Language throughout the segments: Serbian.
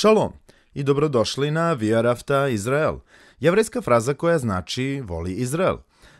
Šalom i dobrodošli na Via Rafta Izrael, jevrijska fraza koja znači voli Izrael.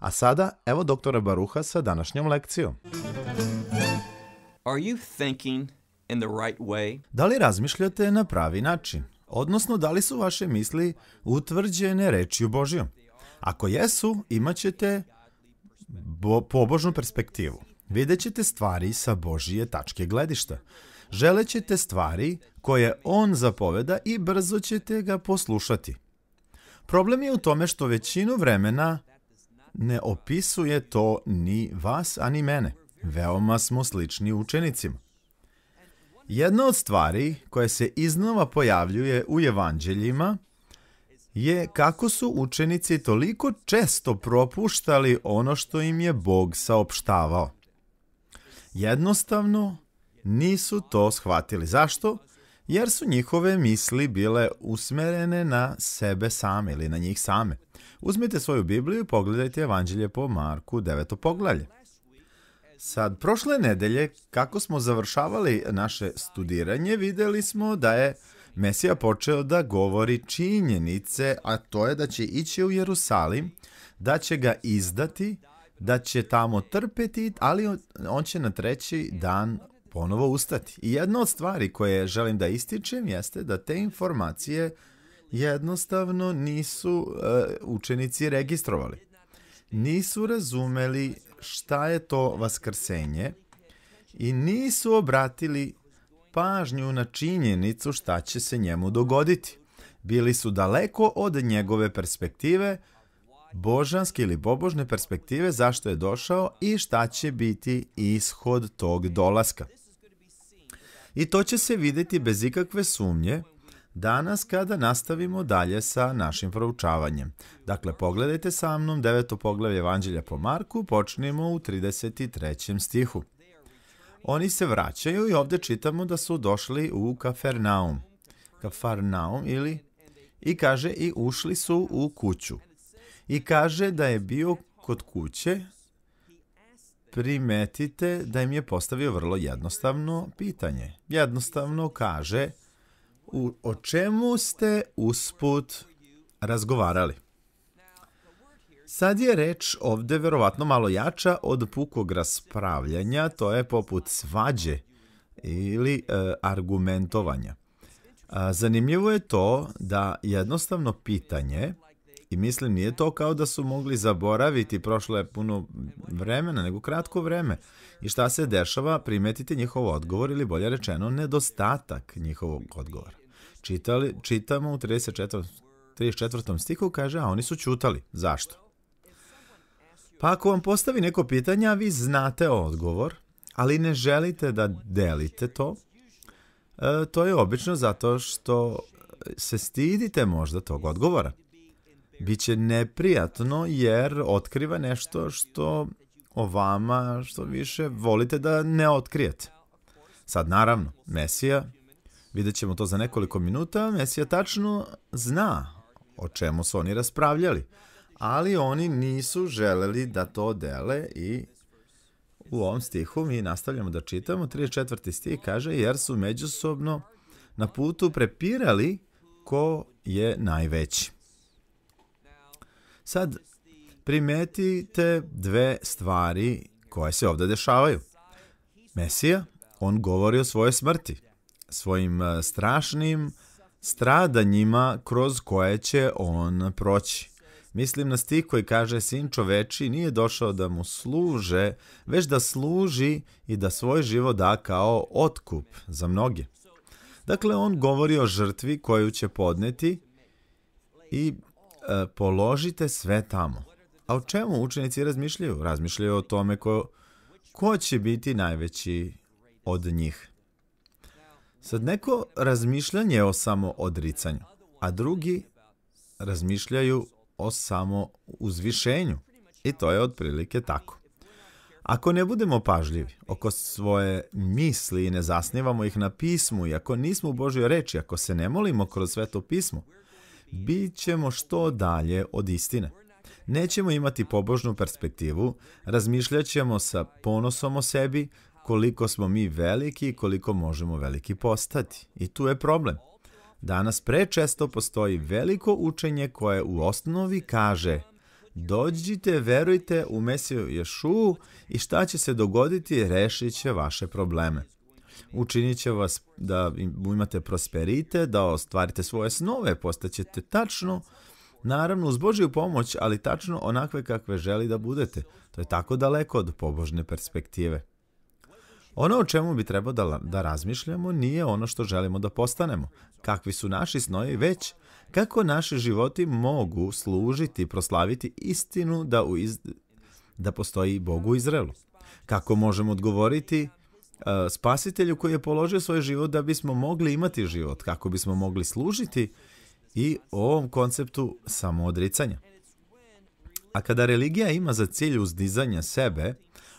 A sada, evo doktora Baruha sa današnjom lekcijom. Are you thinking in the right way? Da li razmišljate na pravi način? Odnosno, da li su vaše misli utvrđene rečju Božijom? Ako jesu, imat ćete bo pobožnu perspektivu. Vidjet ćete stvari sa Božije tačke gledišta. Želećete stvari koje On zapoveda i brzo ćete ga poslušati. Problem je u tome što većinu vremena ne opisuje to ni vas, ani ni mene. Veoma smo slični učenicima. Jedna od stvari koja se iznova pojavljuje u evanđeljima je kako su učenici toliko često propuštali ono što im je Bog saopštavao. Jednostavno nisu to shvatili. Zašto? Jer su njihove misli bile usmerene na sebe same ili na njih same. Uzmite svoju Bibliju i pogledajte Evanđelje po Marku, 9. poglavlje. Sad, prošle nedelje, kako smo završavali naše studiranje, videli smo da je Mesija počeo da govori činjenice, a to je da će ići u Jerusalim, da će ga izdati, da će tamo trpeti, ali on će na treći dan ponovo ustati. I jedna od stvari koje želim da ističem jeste da te informacije jednostavno nisu uh, učenici registrovali. Nisu razumeli šta je to vaskrsenje i nisu obratili pažnju na činjenicu šta će se njemu dogoditi. Bili su daleko od njegove perspektive, božanske ili bobožne perspektive zašto je došao i šta će biti ishod tog dolaska. I to će se videti bez ikakve sumnje Danas kada nastavimo dalje sa našim proučavanjem. Dakle, pogledajte sa mnom deveto poglavlje Evanđelja po Marku, počnemo u 33. stihu. Oni se vraćaju i ovde čitamo da su došli u Kafarnaum. Kafarnaum ili i kaže i ušli su u kuću. I kaže da je bio kod kuće, primetite da im je postavio vrlo jednostavno pitanje. Jednostavno kaže, u, o čemu ste usput razgovarali. Sad je reč ovde verovatno malo jača od pukog raspravljanja, to je poput svađe ili e, argumentovanja. A, zanimljivo je to da jednostavno pitanje I mislim, nije to kao da su mogli zaboraviti, prošlo je puno vremena, nego kratko vreme. I šta se dešava, primetite njihov odgovor ili bolje rečeno nedostatak njihovog odgovora. Čitali, čitamo u 34. 34. stiku, kaže, a oni su ćutali. Zašto? Pa ako vam postavi neko pitanje, a vi znate odgovor, ali ne želite da delite to, e, to je obično zato što se stidite možda tog odgovora. Biće neprijatno jer otkriva nešto što o vama što više volite da ne otkrijete. Sad naravno, Mesija, vidjet ćemo to za nekoliko minuta, Mesija tačno zna o čemu su oni raspravljali, ali oni nisu želeli da to dele i u ovom stihu mi nastavljamo da čitamo, 34. stih kaže jer su međusobno na putu prepirali ko je najveći. Sad, primetite dve stvari koje se ovde dešavaju. Mesija, on govori o svojoj smrti, svojim e, strašnim stradanjima kroz koje će on proći. Mislim na stih koji kaže sin čoveči nije došao da mu služe, već da služi i da svoj život da kao otkup za mnoge. Dakle, on govori o žrtvi koju će podneti i E, položite sve tamo. A o čemu učenici razmišljaju? Razmišljaju o tome ko, ko će biti najveći od njih. Sad neko razmišljanje o samo odricanju, a drugi razmišljaju o samo uzvišenju. I to je otprilike tako. Ako ne budemo pažljivi oko svoje misli i ne zasnivamo ih na pismu i ako nismo u Božoj reči, ako se ne molimo kroz sveto pismo, bit ćemo što dalje od istine. Nećemo imati pobožnu perspektivu, razmišljat ćemo sa ponosom o sebi, koliko smo mi veliki i koliko možemo veliki postati. I tu je problem. Danas prečesto postoji veliko učenje koje u osnovi kaže dođite, verujte u Mesiju Ješu i šta će se dogoditi rešit će vaše probleme učinit će vas da imate prosperite, da ostvarite svoje snove, postaćete tačno, naravno uz Božju pomoć, ali tačno onakve kakve želi da budete. To je tako daleko od pobožne perspektive. Ono o čemu bi trebao da, da razmišljamo nije ono što želimo da postanemo. Kakvi su naši snovi već? Kako naši životi mogu služiti proslaviti istinu da, u iz, da postoji Bog u Izraelu? Kako možemo odgovoriti E, spasitelju koji je položio svoj život da bismo mogli imati život, kako bismo mogli služiti i ovom konceptu samoodricanja. A kada religija ima za cilj uzdizanja sebe,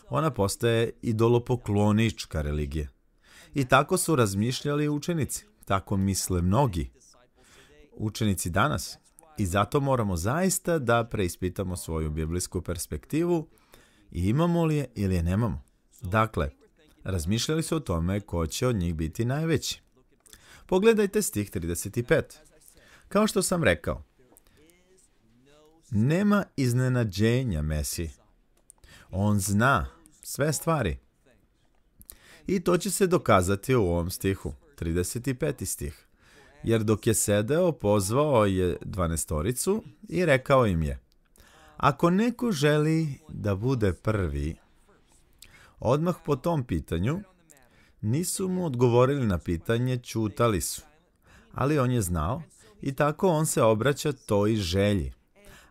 ona postaje idolopoklonička religija. I tako su razmišljali učenici, tako misle mnogi učenici danas. I zato moramo zaista da preispitamo svoju biblijsku perspektivu i imamo li je ili je nemamo. Dakle, Razmišljali su o tome ko će od njih biti najveći. Pogledajte stih 35. Kao što sam rekao, nema iznenađenja Mesiji. On zna sve stvari. I to će se dokazati u ovom stihu, 35. stih. Jer dok je sedeo, pozvao je dvanestoricu i rekao im je Ako neko želi da bude prvi, Odmah po tom pitanju nisu mu odgovorili na pitanje, čutali su. Ali on je znao i tako on se obraća toj želji.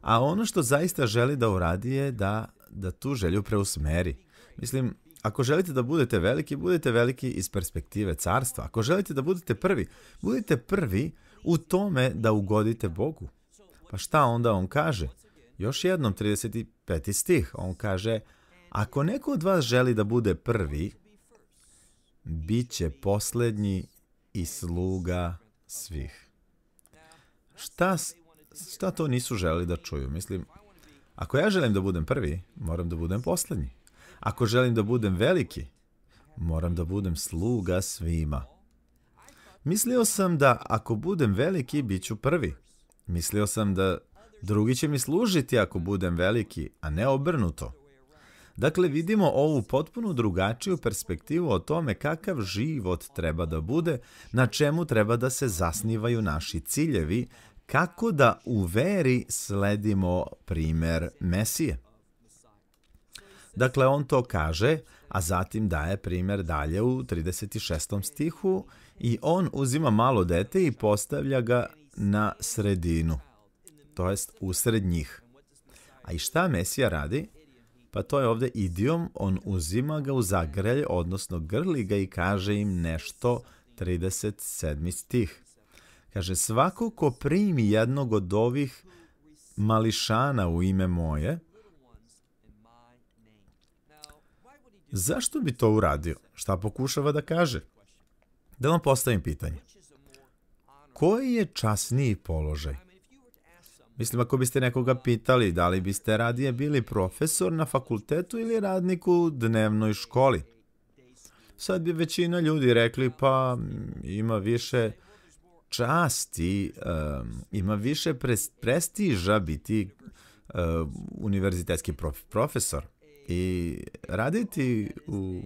A ono što zaista želi da uradi je da, da tu želju preusmeri. Mislim, ako želite da budete veliki, budete veliki iz perspektive carstva. Ako želite da budete prvi, budite prvi u tome da ugodite Bogu. Pa šta onda on kaže? Još jednom 35. stih, on kaže Ako neko od vas želi da bude prvi, bit će poslednji i sluga svih. Šta, šta to nisu želi da čuju? Mislim, ako ja želim da budem prvi, moram da budem poslednji. Ako želim da budem veliki, moram da budem sluga svima. Mislio sam da ako budem veliki, bit ću prvi. Mislio sam da drugi će mi služiti ako budem veliki, a ne obrnuto. Dakle, vidimo ovu potpuno drugačiju perspektivu o tome kakav život treba da bude, na čemu treba da se zasnivaju naši ciljevi, kako da u veri sledimo primer Mesije. Dakle, on to kaže, a zatim daje primer dalje u 36. stihu i on uzima malo dete i postavlja ga na sredinu, to jest usred njih. A i šta Mesija radi? Pa to je ovde idiom, on uzima ga u zagrelj, odnosno grli ga i kaže im nešto, 37. stih. Kaže, svako ko primi jednog od ovih mališana u ime moje, zašto bi to uradio? Šta pokušava da kaže? Da vam postavim pitanje. Koji je časniji položaj? Mislim, ako biste nekoga pitali da li biste radije bili profesor na fakultetu ili radnik u dnevnoj školi, sad bi većina ljudi rekli pa mm, ima više časti, um, ima više prestiža biti um, univerzitetski prof, profesor i raditi u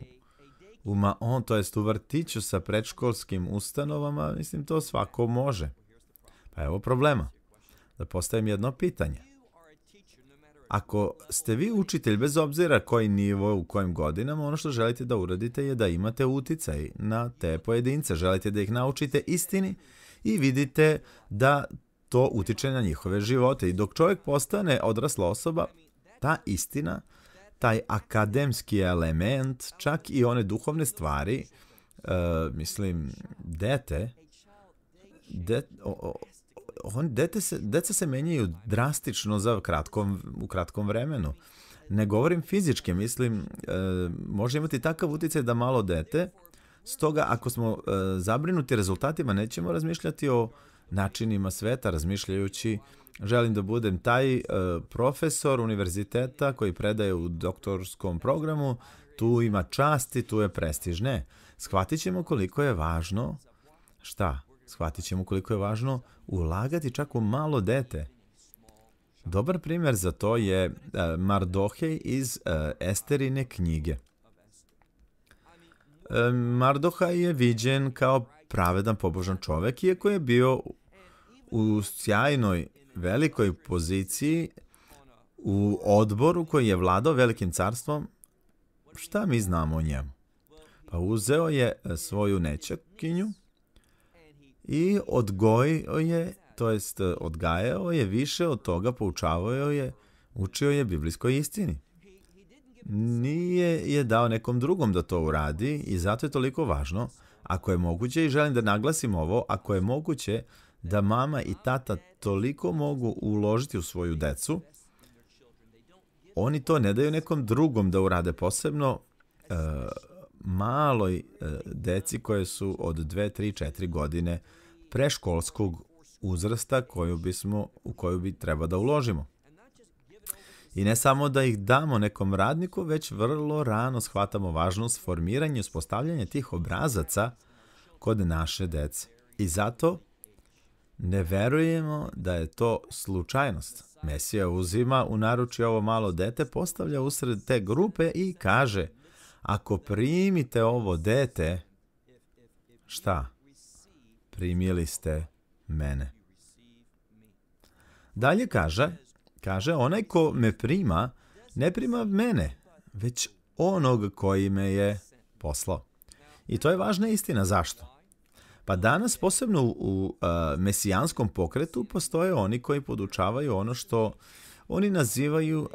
u Maon, to jest u vrtiću sa predškolskim ustanovama, mislim to svako može. Pa evo problema da postavim jedno pitanje. Ako ste vi učitelj, bez obzira koji nivo, u kojim godinama, ono što želite da uradite je da imate uticaj na te pojedince. Želite da ih naučite istini i vidite da to utiče na njihove živote. I dok čovjek postane odrasla osoba, ta istina, taj akademski element, čak i one duhovne stvari, uh, mislim, dete, det, o, on, dete se, deca se menjaju drastično za kratkom, u kratkom vremenu. Ne govorim fizički, mislim, e, može imati takav uticaj da malo dete, stoga ako smo e, zabrinuti rezultatima, nećemo razmišljati o načinima sveta, razmišljajući želim da budem taj e, profesor univerziteta koji predaje u doktorskom programu, tu ima časti, tu je prestižne. Shvatićemo shvatit ćemo koliko je važno šta? Shvatit ćemo koliko je važno ulagati čak u malo dete. Dobar primjer za to je e, Mardohej iz e, Esterine knjige. E, Mardoha je viđen kao pravedan pobožan čovek, iako je bio u sjajnoj velikoj poziciji u odboru koji je vladao velikim carstvom, šta mi znamo o njemu? Pa uzeo je svoju nećakinju i odgojio je, to jest odgajao je više od toga, poučavao je, učio je biblijskoj istini. Nije je dao nekom drugom da to uradi i zato je toliko važno, ako je moguće, i želim da naglasim ovo, ako je moguće da mama i tata toliko mogu uložiti u svoju decu, oni to ne daju nekom drugom da urade posebno, uh, maloj e, deci koje su od 2, 3, 4 godine preškolskog uzrasta koju bismo, u koju bi treba da uložimo. I ne samo da ih damo nekom radniku, već vrlo rano shvatamo važnost formiranja i uspostavljanja tih obrazaca kod naše dece. I zato ne verujemo da je to slučajnost. Mesija uzima u naruči ovo malo dete, postavlja usred te grupe i kaže – Ako primite ovo dete, šta? Primili ste mene. Dalje kaže, kaže, onaj ko me prima, ne prima mene, već onog koji me je poslao. I to je važna istina. Zašto? Pa danas, posebno u uh, mesijanskom pokretu, postoje oni koji podučavaju ono što oni nazivaju uh,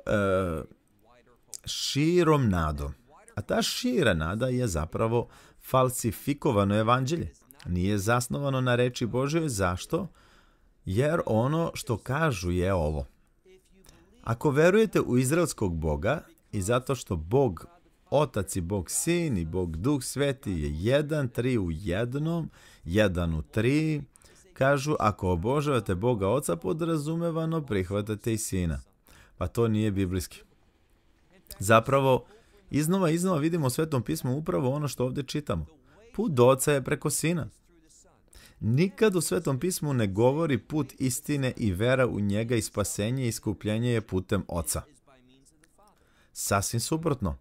širom nadom. A ta šira nada je zapravo falsifikovano evanđelje. Nije zasnovano na reči Božoj. Zašto? Jer ono što kažu je ovo. Ako verujete u izraelskog Boga i zato što Bog Otac i Bog Sin i Bog Duh Sveti je jedan, tri u jednom, jedan u tri. Kažu, ako obožavate Boga Oca, podrazumevano prihvatate i Sina. Pa to nije biblijski. Zapravo, Iznova, iznova vidimo u Svetom pismu upravo ono što ovdje čitamo. Put do oca je preko sina. Nikad u Svetom pismu ne govori put istine i vera u njega i spasenje i iskupljenje je putem oca. Sasvim suprotno.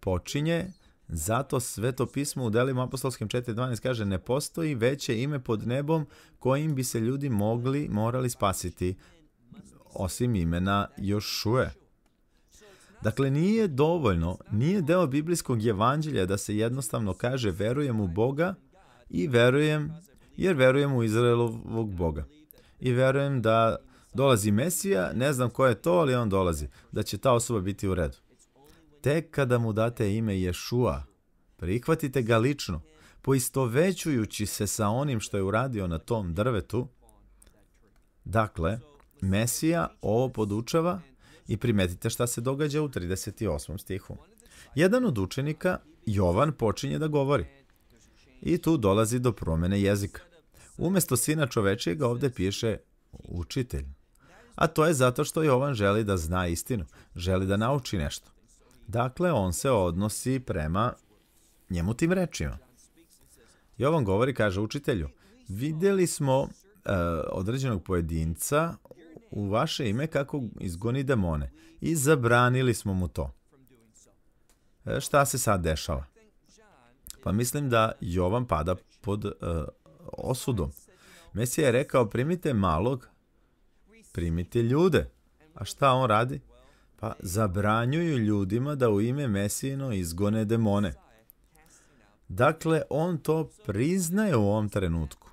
Počinje, zato Sveto pismo u delima apostolskim 4.12 kaže ne postoji veće ime pod nebom kojim bi se ljudi mogli, morali spasiti, osim imena Jošue. Dakle, nije dovoljno, nije deo biblijskog evanđelja da se jednostavno kaže verujem u Boga i verujem, jer verujem u Izraelovog Boga. I verujem da dolazi Mesija, ne znam ko je to, ali on dolazi, da će ta osoba biti u redu. Tek kada mu date ime Ješua, prihvatite ga lično, poistovećujući se sa onim što je uradio na tom drvetu, dakle, Mesija ovo podučava i primetite šta se događa u 38. stihu. Jedan od učenika, Jovan, počinje da govori. I tu dolazi do promene jezika. Umesto sina čovečijega ovde piše učitelj. A to je zato što Jovan želi da zna istinu, želi da nauči nešto. Dakle, on se odnosi prema njemu tim rečima. Jovan govori, kaže učitelju, videli smo e, određenog pojedinca u vaše ime kako izgoni demone. I zabranili smo mu to. E, šta se sad dešava? Pa mislim da Jovan pada pod uh, osudom. Mesija je rekao primite malog, primite ljude. A šta on radi? Pa zabranjuju ljudima da u ime Mesijino izgone demone. Dakle, on to priznaje u ovom trenutku.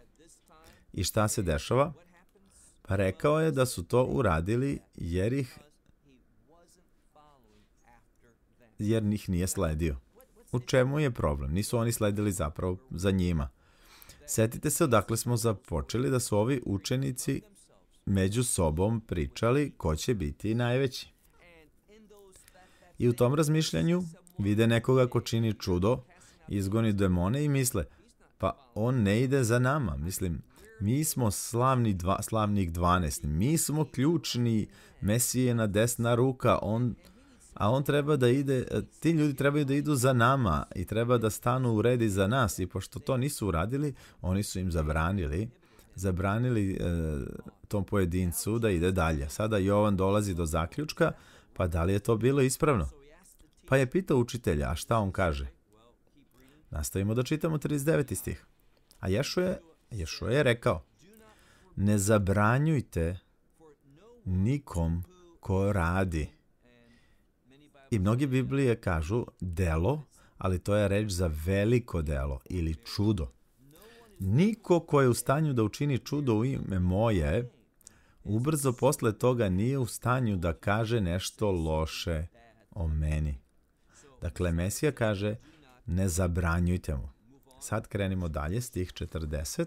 I šta se dešava? Pa rekao je da su to uradili jer ih jer njih nije sledio. U čemu je problem? Nisu oni sledili zapravo za njima. Setite se odakle smo započeli da su ovi učenici među sobom pričali ko će biti najveći. I u tom razmišljanju vide nekoga ko čini čudo, izgoni demone i misle, pa on ne ide za nama, mislim, Mi smo slavni dva, slavnih 12. Mi smo ključni. Messi je na desna ruka. On, a on treba da ide, e, ti ljudi trebaju da idu za nama i treba da stanu u redi za nas. I pošto to nisu uradili, oni su im zabranili zabranili e, tom pojedincu da ide dalje. Sada Jovan dolazi do zaključka, pa da li je to bilo ispravno? Pa je pitao učitelja, a šta on kaže? Nastavimo da čitamo 39. stih. A Ješu je Ješo je rekao, ne zabranjujte nikom ko radi. I mnogi Biblije kažu delo, ali to je reč za veliko delo ili čudo. Niko ko je u stanju da učini čudo u ime moje, ubrzo posle toga nije u stanju da kaže nešto loše o meni. Dakle, Mesija kaže, ne zabranjujte mu. Sad krenimo dalje, stih 40.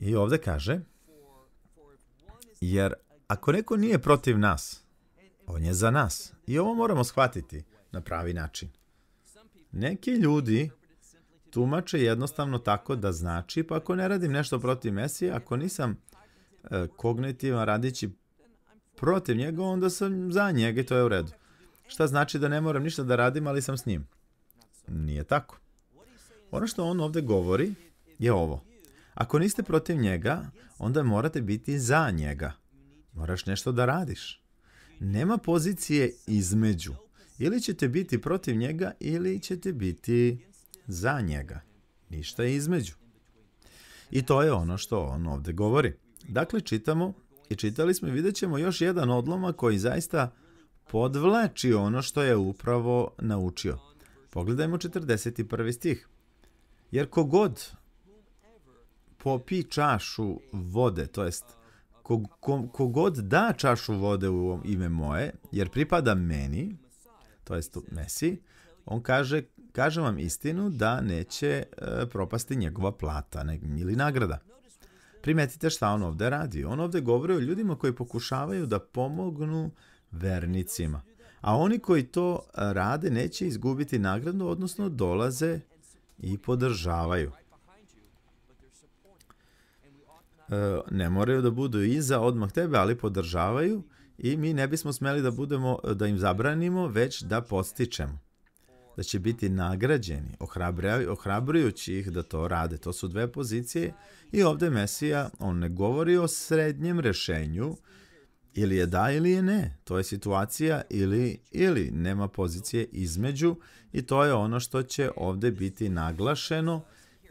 I ovde kaže, jer ako neko nije protiv nas, on je za nas. I ovo moramo shvatiti na pravi način. Neki ljudi tumače jednostavno tako da znači, pa ako ne radim nešto protiv Mesija, ako nisam e, kognitivan radići protiv njega, onda sam za njega i to je u redu. Šta znači da ne moram ništa da radim, ali sam s njim? Nije tako. Ono što on ovde govori je ovo. Ako niste protiv njega, onda morate biti za njega. Moraš nešto da radiš. Nema pozicije između. Ili ćete biti protiv njega, ili ćete biti za njega. Ništa između. I to je ono što on ovde govori. Dakle, čitamo i čitali smo i vidjet ćemo još jedan odloma koji zaista podvlači ono što je upravo naučio. Pogledajmo 41. stih. Jer kogod popi čašu vode, to jest kog, kogod da čašu vode u ime moje, jer pripada meni, to jest Mesi, on kaže, kaže vam istinu da neće e, propasti njegova plata ili nagrada. Primetite šta on ovde radi. On ovde govori o ljudima koji pokušavaju da pomognu vernicima. A oni koji to e, rade neće izgubiti nagradu, odnosno dolaze i podržavaju. E, ne moraju da budu iza odmah tebe, ali podržavaju i mi ne bismo smeli da budemo da im zabranimo, već da postičemo. Da će biti nagrađeni, ohrabrujući ih da to rade. To su dve pozicije i ovde Mesija, on ne govori o srednjem rešenju, Ili je da ili je ne. To je situacija ili ili nema pozicije između i to je ono što će ovde biti naglašeno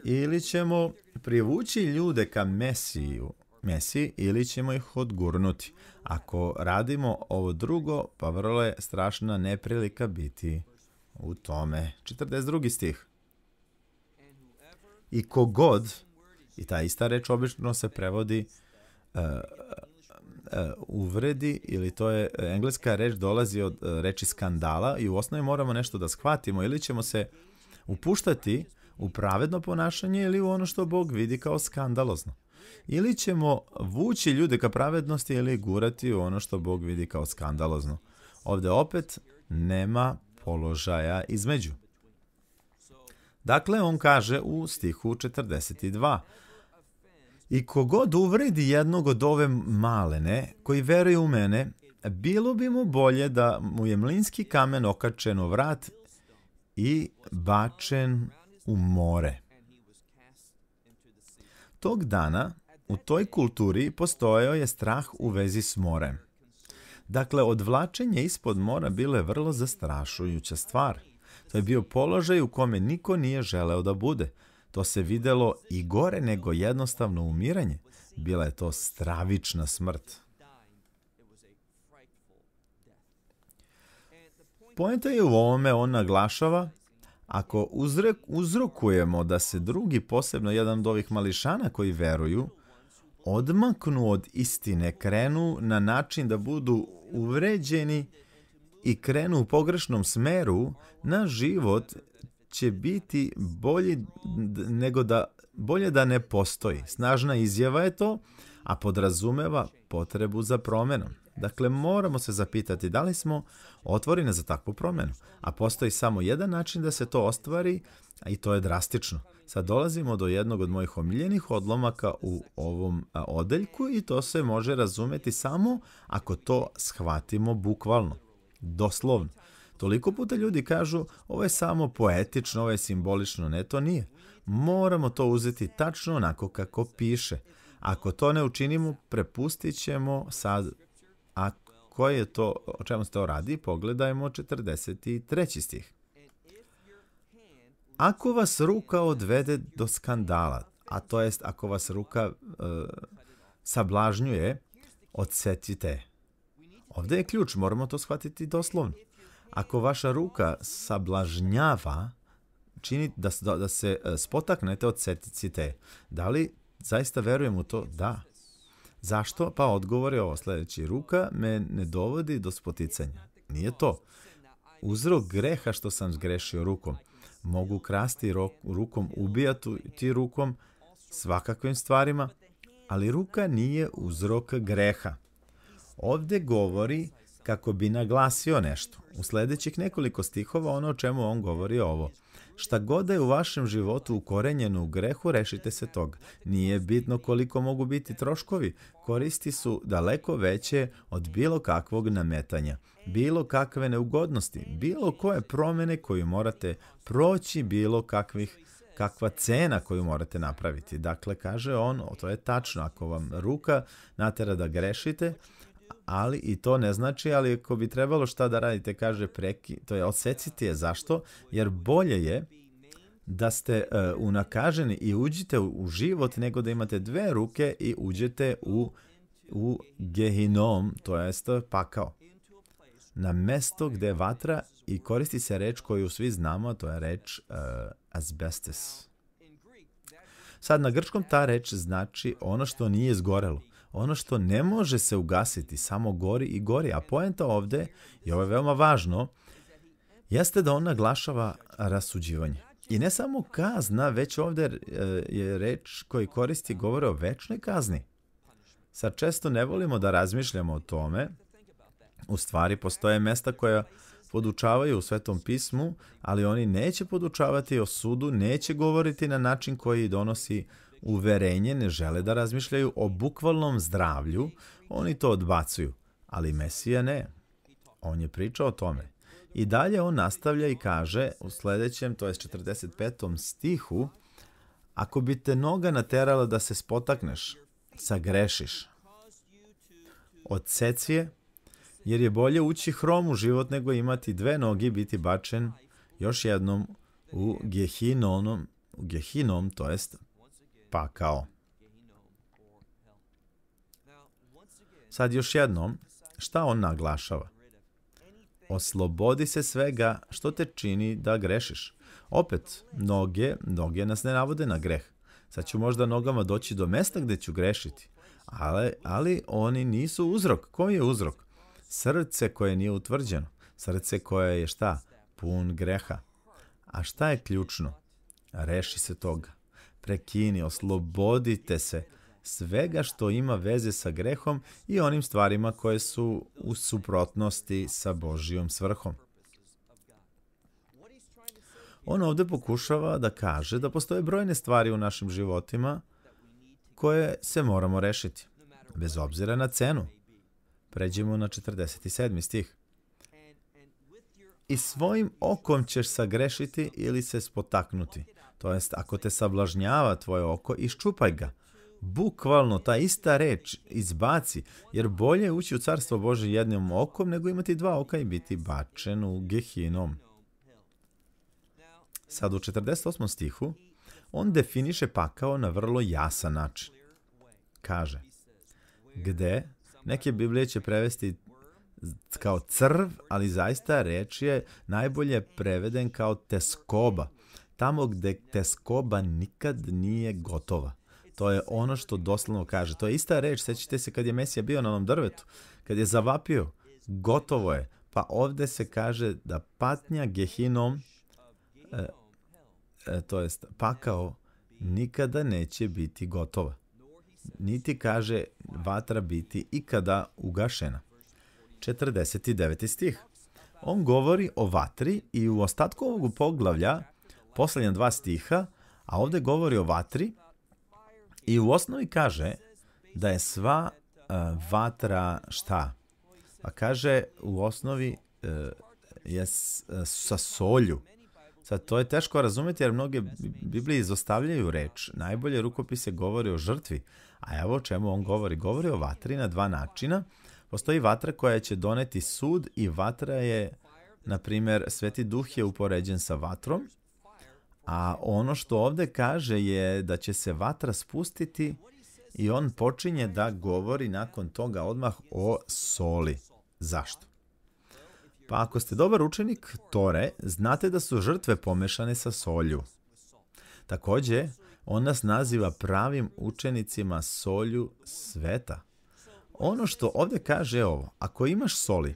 ili ćemo privući ljude ka Mesiju, Mesiji ili ćemo ih odgurnuti. Ako radimo ovo drugo, pa vrlo je strašna neprilika biti u tome. 42. stih. I kogod, i ta ista reč obično se prevodi uh, Uh, uvredi ili to je uh, engleska reč dolazi od uh, reči skandala i u osnovi moramo nešto da shvatimo ili ćemo se upuštati u pravedno ponašanje ili u ono što Bog vidi kao skandalozno. Ili ćemo vući ljude ka pravednosti ili gurati u ono što Bog vidi kao skandalozno. Ovde opet nema položaja između. Dakle, on kaže u stihu 42. I kogod uvredi jednog od ove malene, koji veruje u mene, bilo bi mu bolje da mu je mlinski kamen okačen u vrat i bačen u more. Tog dana u toj kulturi postojao je strah u vezi s morem. Dakle, odvlačenje ispod mora bilo je vrlo zastrašujuća stvar. To je bio položaj u kome niko nije želeo da bude. To se videlo i gore nego jednostavno umiranje. Bila je to stravična smrt. Poenta je u ovome, on naglašava, ako uzrokujemo da se drugi, posebno jedan od ovih mališana koji veruju, odmaknu od istine, krenu na način da budu uvređeni i krenu u pogrešnom smeru, naš život će biti bolji nego da bolje da ne postoji. Snažna izjava je to, a podrazumeva potrebu za promenom. Dakle, moramo se zapitati da li smo otvoreni za takvu promenu, A postoji samo jedan način da se to ostvari, a i to je drastično. Sad dolazimo do jednog od mojih omiljenih odlomaka u ovom odeljku i to se može razumeti samo ako to shvatimo bukvalno, doslovno. Toliko puta ljudi kažu ovo je samo poetično, ovo je simbolično, ne to nije. Moramo to uzeti tačno onako kako piše. Ako to ne učinimo, prepustit ćemo sad. A koje je to, o čemu se to radi, pogledajmo 43. stih. Ako vas ruka odvede do skandala, a to jest ako vas ruka e, sablažnjuje, odsetite. Ovde je ključ, moramo to shvatiti doslovno. Ako vaša ruka sablažnjava, čini da, da, da se e, spotaknete od ceticite. Da li zaista verujem u to? Da. Zašto? Pa odgovor je ovo sledeći. Ruka me ne dovodi do spoticanja. Nije to. Uzrok greha što sam zgrešio rukom. Mogu krasti rukom, ubijati rukom, svakakvim stvarima, ali ruka nije uzrok greha. Ovde govori kako bi naglasio nešto. U sledećih nekoliko stihova ono o čemu on govori je ovo. Šta god da je u vašem životu ukorenjeno u grehu, rešite se tog. Nije bitno koliko mogu biti troškovi, koristi su daleko veće od bilo kakvog nametanja, bilo kakve neugodnosti, bilo koje promene koju morate proći, bilo kakvih kakva cena koju morate napraviti. Dakle, kaže on, to je tačno, ako vam ruka natera da grešite, ali i to ne znači, ali ako bi trebalo šta da radite, kaže preki, to je odsecite je zašto, jer bolje je da ste uh, unakaženi i uđite u, u život nego da imate dve ruke i uđete u, u gehinom, to jest pakao. Na mesto gde je vatra i koristi se reč koju svi znamo, to je reč uh, azbestes. Sad, na grčkom ta reč znači ono što nije zgorelo ono što ne može se ugasiti, samo gori i gori. A poenta ovde, i ovo je veoma važno, jeste da on naglašava rasuđivanje. I ne samo kazna, već ovde e, je reč koji koristi govore o večnoj kazni. Sad često ne volimo da razmišljamo o tome. U stvari postoje mesta koja podučavaju u Svetom pismu, ali oni neće podučavati o sudu, neće govoriti na način koji donosi uverenje ne žele da razmišljaju o bukvalnom zdravlju, oni to odbacuju. Ali Mesija ne. On je pričao o tome. I dalje on nastavlja i kaže u sledećem, to je 45. stihu, Ako bi te noga naterala da se spotakneš, sagrešiš. Od secije, jer je bolje ući hrom u život nego imati dve noge i biti bačen još jednom u Gehinonom, u Gehinom, to jest pakao. Sad još jednom, šta on naglašava? Oslobodi se svega što te čini da grešiš. Opet, noge, noge nas ne navode na greh. Sad ću možda nogama doći do mesta gde ću grešiti. Ali, ali oni nisu uzrok. Koji je uzrok? Srce koje nije utvrđeno. Srce koje je šta? Pun greha. A šta je ključno? Reši se toga prekini, oslobodite se svega što ima veze sa grehom i onim stvarima koje su u suprotnosti sa Božijom svrhom. On ovde pokušava da kaže da postoje brojne stvari u našim životima koje se moramo rešiti, bez obzira na cenu. Pređemo na 47. stih. I svojim okom ćeš sagrešiti ili se spotaknuti To jest, ako te sablažnjava tvoje oko, iščupaj ga. Bukvalno, ta ista reč izbaci, jer bolje je ući u carstvo Bože jednim okom nego imati dva oka i biti bačen u gehinom. Sad u 48. stihu on definiše pakao na vrlo jasan način. Kaže, gde, neke Biblije će prevesti kao crv, ali zaista reč je najbolje preveden kao teskoba tamo gde teskoba nikad nije gotova. To je ono što doslovno kaže. To je ista reč, sećite se kad je Mesija bio na onom drvetu, kad je zavapio, gotovo je. Pa ovde se kaže da patnja Gehinom, e, e, to jest pakao, nikada neće biti gotova. Niti kaže vatra biti ikada ugašena. 49. stih. On govori o vatri i u ostatku ovog poglavlja poslednja dva stiha, a ovde govori o vatri i u osnovi kaže da je sva uh, vatra šta? Pa kaže u osnovi uh, je s, uh, sa solju. Sad, to je teško razumeti jer mnoge Biblije izostavljaju reč. Najbolje rukopise govori o žrtvi. A evo o čemu on govori. Govori o vatri na dva načina. Postoji vatra koja će doneti sud i vatra je, na primjer, Sveti Duh je upoređen sa vatrom A ono što ovde kaže je da će se vatra spustiti i on počinje da govori nakon toga odmah o soli. Zašto? Pa ako ste dobar učenik Tore, znate da su žrtve pomešane sa solju. Takođe, on nas naziva pravim učenicima solju sveta. Ono što ovde kaže je ovo, ako imaš soli,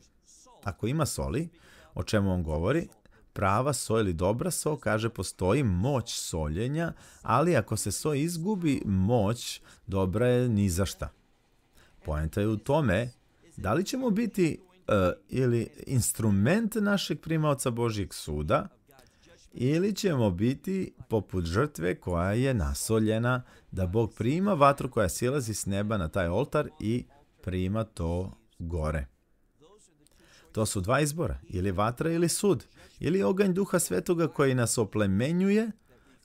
ako ima soli, o čemu on govori, prava so ili dobra so, kaže, postoji moć soljenja, ali ako se so izgubi, moć dobra je ni za šta. Poenta je u tome da li ćemo biti uh, ili instrument našeg primaoca Božijeg suda, ili ćemo biti poput žrtve koja je nasoljena, da Bog prima vatru koja silazi s neba na taj oltar i prima to gore. To su dva izbora, ili vatra ili sud, ili oganj duha svetoga koji nas oplemenjuje,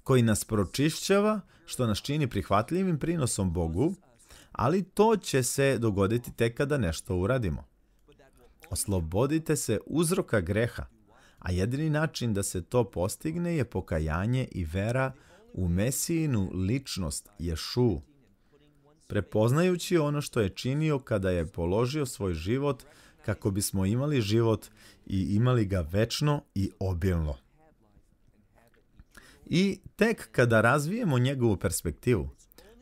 koji nas pročišćava, što nas čini prihvatljivim prinosom Bogu, ali to će se dogoditi tek kada nešto uradimo. Oslobodite se uzroka greha, a jedini način da se to postigne je pokajanje i vera u Mesijinu ličnost Ješu. Prepoznajući ono što je činio kada je položio svoj život kako bismo imali život i imali ga večno i obilno. I tek kada razvijemo njegovu perspektivu,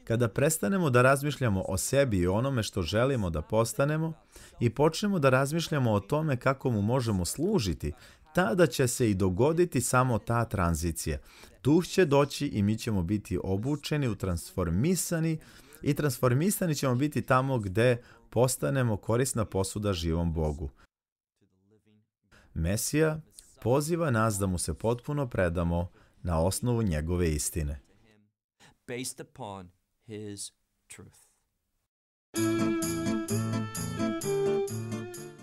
kada prestanemo da razmišljamo o sebi i onome što želimo da postanemo i počnemo da razmišljamo o tome kako mu možemo služiti, tada će se i dogoditi samo ta tranzicija. Duh će doći i mi ćemo biti obučeni, utransformisani i transformisani ćemo biti tamo gde postanemo korisna posuda živom Bogu. Mesija poziva nas da mu se potpuno predamo na osnovu njegove istine. based upon his truth.